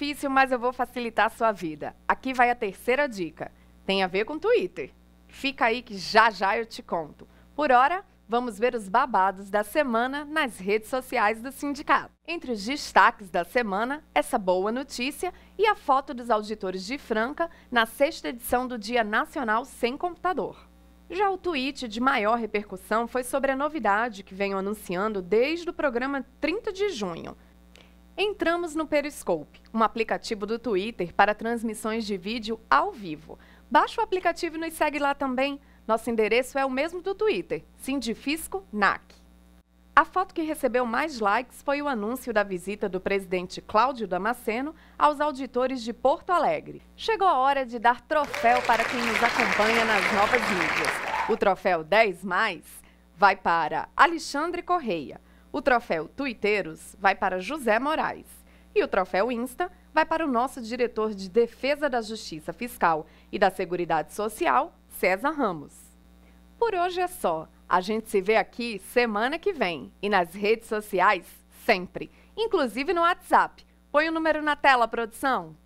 difícil, mas eu vou facilitar a sua vida. Aqui vai a terceira dica. Tem a ver com Twitter. Fica aí que já já eu te conto. Por hora, vamos ver os babados da semana nas redes sociais do sindicato. Entre os destaques da semana, essa boa notícia e a foto dos auditores de Franca na sexta edição do Dia Nacional Sem Computador. Já o tweet de maior repercussão foi sobre a novidade que venho anunciando desde o programa 30 de junho Entramos no Periscope, um aplicativo do Twitter para transmissões de vídeo ao vivo. Baixa o aplicativo e nos segue lá também. Nosso endereço é o mesmo do Twitter, Sindifisco NAC. A foto que recebeu mais likes foi o anúncio da visita do presidente Cláudio Damasceno aos auditores de Porto Alegre. Chegou a hora de dar troféu para quem nos acompanha nas novas mídias. O troféu 10 mais vai para Alexandre Correia o troféu Tuiteiros vai para José Moraes e o troféu Insta vai para o nosso diretor de Defesa da Justiça Fiscal e da Seguridade Social, César Ramos. Por hoje é só. A gente se vê aqui semana que vem e nas redes sociais sempre, inclusive no WhatsApp. Põe o número na tela, produção.